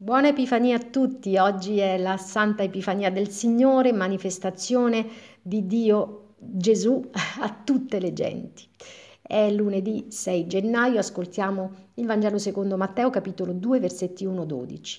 Buona Epifania a tutti, oggi è la Santa Epifania del Signore, manifestazione di Dio Gesù a tutte le genti. È lunedì 6 gennaio, ascoltiamo il Vangelo secondo Matteo capitolo 2 versetti 1-12.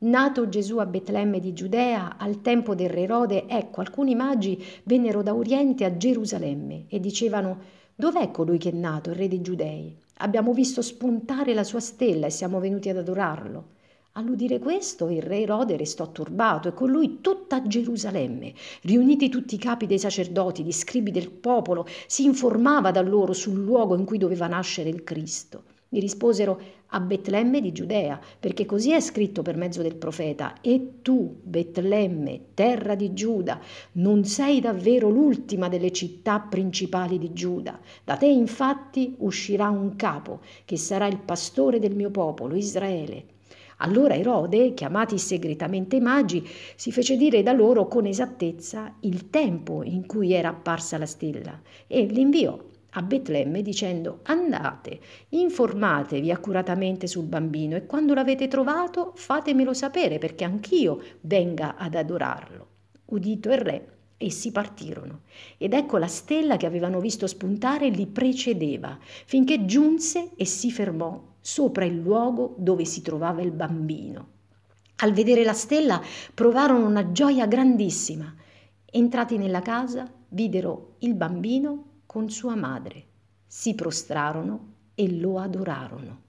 Nato Gesù a Betlemme di Giudea, al tempo del re Erode, ecco, alcuni magi vennero da Oriente a Gerusalemme e dicevano Dov'è colui che è nato, il re dei Giudei? Abbiamo visto spuntare la sua stella e siamo venuti ad adorarlo. All'udire questo, il re Erode restò turbato e con lui tutta Gerusalemme. Riuniti tutti i capi dei sacerdoti, gli scribi del popolo, si informava da loro sul luogo in cui doveva nascere il Cristo. Gli risposero a Betlemme di Giudea, perché così è scritto per mezzo del profeta, e tu, Betlemme, terra di Giuda, non sei davvero l'ultima delle città principali di Giuda. Da te infatti uscirà un capo, che sarà il pastore del mio popolo, Israele. Allora Erode, chiamati segretamente i magi, si fece dire da loro con esattezza il tempo in cui era apparsa la stella e li inviò a Betlemme dicendo andate, informatevi accuratamente sul bambino e quando l'avete trovato fatemelo sapere perché anch'io venga ad adorarlo. Udito il re, Essi partirono, ed ecco la stella che avevano visto spuntare li precedeva, finché giunse e si fermò sopra il luogo dove si trovava il bambino. Al vedere la stella provarono una gioia grandissima. Entrati nella casa, videro il bambino con sua madre. Si prostrarono e lo adorarono.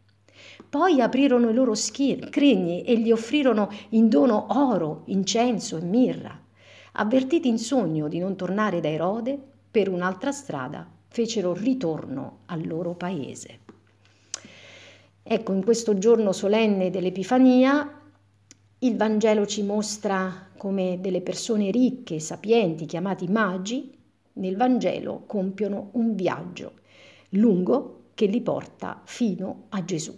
Poi aprirono i loro schir- e gli offrirono in dono oro, incenso e mirra. Avvertiti in sogno di non tornare da Erode, per un'altra strada fecero ritorno al loro paese. Ecco, in questo giorno solenne dell'Epifania il Vangelo ci mostra come delle persone ricche, sapienti, chiamati magi, nel Vangelo compiono un viaggio lungo che li porta fino a Gesù.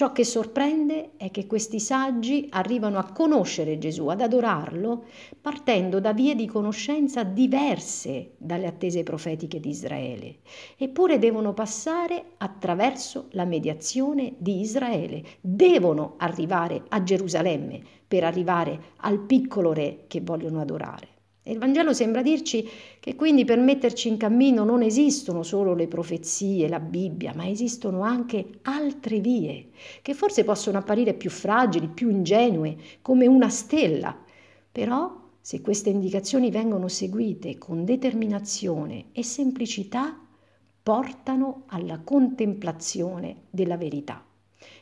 Ciò che sorprende è che questi saggi arrivano a conoscere Gesù, ad adorarlo, partendo da vie di conoscenza diverse dalle attese profetiche di Israele, eppure devono passare attraverso la mediazione di Israele, devono arrivare a Gerusalemme per arrivare al piccolo re che vogliono adorare. E il Vangelo sembra dirci che quindi per metterci in cammino non esistono solo le profezie, la Bibbia, ma esistono anche altre vie, che forse possono apparire più fragili, più ingenue, come una stella. Però se queste indicazioni vengono seguite con determinazione e semplicità, portano alla contemplazione della verità.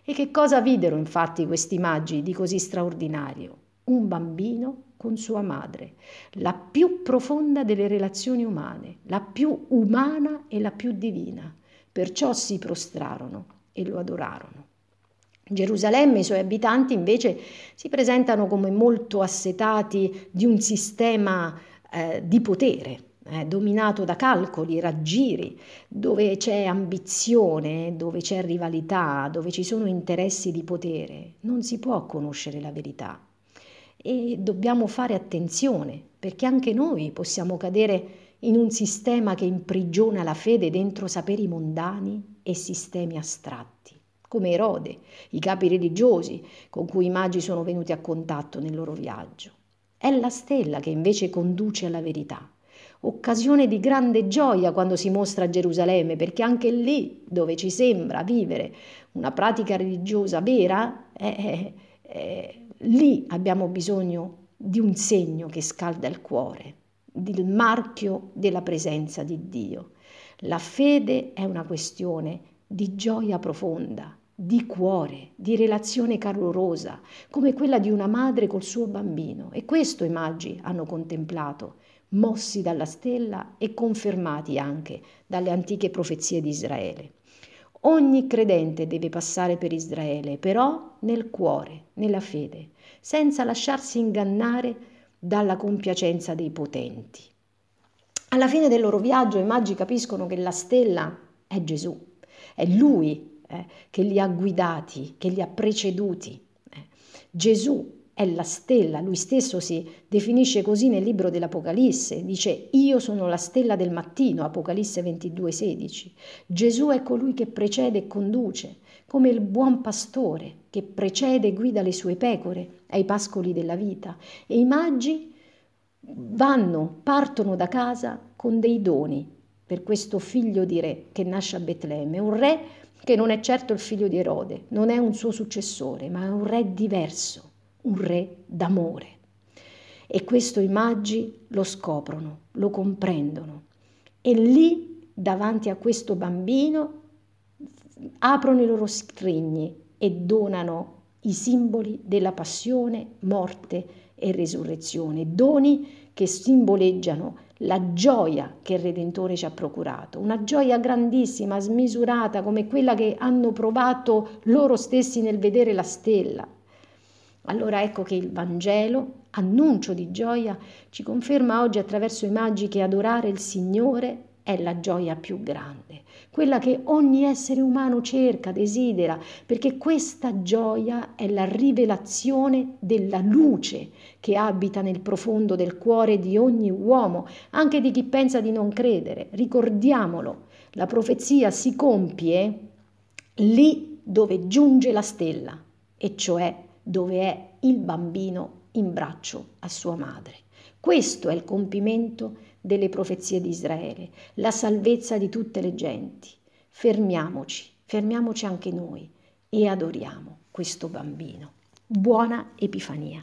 E che cosa videro infatti questi maggi di così straordinario? Un bambino con sua madre, la più profonda delle relazioni umane, la più umana e la più divina. Perciò si prostrarono e lo adorarono. Gerusalemme e i suoi abitanti invece si presentano come molto assetati di un sistema eh, di potere, eh, dominato da calcoli, raggiri, dove c'è ambizione, dove c'è rivalità, dove ci sono interessi di potere. Non si può conoscere la verità e dobbiamo fare attenzione perché anche noi possiamo cadere in un sistema che imprigiona la fede dentro saperi mondani e sistemi astratti, come Erode, i capi religiosi con cui i magi sono venuti a contatto nel loro viaggio. È la stella che invece conduce alla verità, occasione di grande gioia quando si mostra a Gerusalemme, perché anche lì dove ci sembra vivere una pratica religiosa vera è, eh, è, eh, eh, lì abbiamo bisogno di un segno che scalda il cuore, del marchio della presenza di Dio. La fede è una questione di gioia profonda, di cuore, di relazione calorosa, come quella di una madre col suo bambino. E questo i magi hanno contemplato, mossi dalla stella e confermati anche dalle antiche profezie di Israele. Ogni credente deve passare per Israele, però nel cuore, nella fede, senza lasciarsi ingannare dalla compiacenza dei potenti. Alla fine del loro viaggio i magi capiscono che la stella è Gesù, è Lui eh, che li ha guidati, che li ha preceduti. Eh. Gesù è la stella, lui stesso si definisce così nel libro dell'Apocalisse, dice io sono la stella del mattino, Apocalisse 22:16. Gesù è colui che precede e conduce, come il buon pastore che precede e guida le sue pecore ai pascoli della vita e i magi vanno, partono da casa con dei doni per questo figlio di re che nasce a Betlemme, un re che non è certo il figlio di Erode, non è un suo successore, ma è un re diverso un re d'amore. E questo i maggi lo scoprono, lo comprendono. E lì, davanti a questo bambino, aprono i loro scrigni e donano i simboli della passione, morte e risurrezione, doni che simboleggiano la gioia che il Redentore ci ha procurato, una gioia grandissima, smisurata come quella che hanno provato loro stessi nel vedere la stella, allora ecco che il Vangelo, annuncio di gioia, ci conferma oggi attraverso i magi che adorare il Signore è la gioia più grande, quella che ogni essere umano cerca, desidera, perché questa gioia è la rivelazione della luce che abita nel profondo del cuore di ogni uomo, anche di chi pensa di non credere. Ricordiamolo, la profezia si compie lì dove giunge la stella, e cioè la dove è il bambino in braccio a sua madre. Questo è il compimento delle profezie di Israele, la salvezza di tutte le genti. Fermiamoci, fermiamoci anche noi e adoriamo questo bambino. Buona Epifania!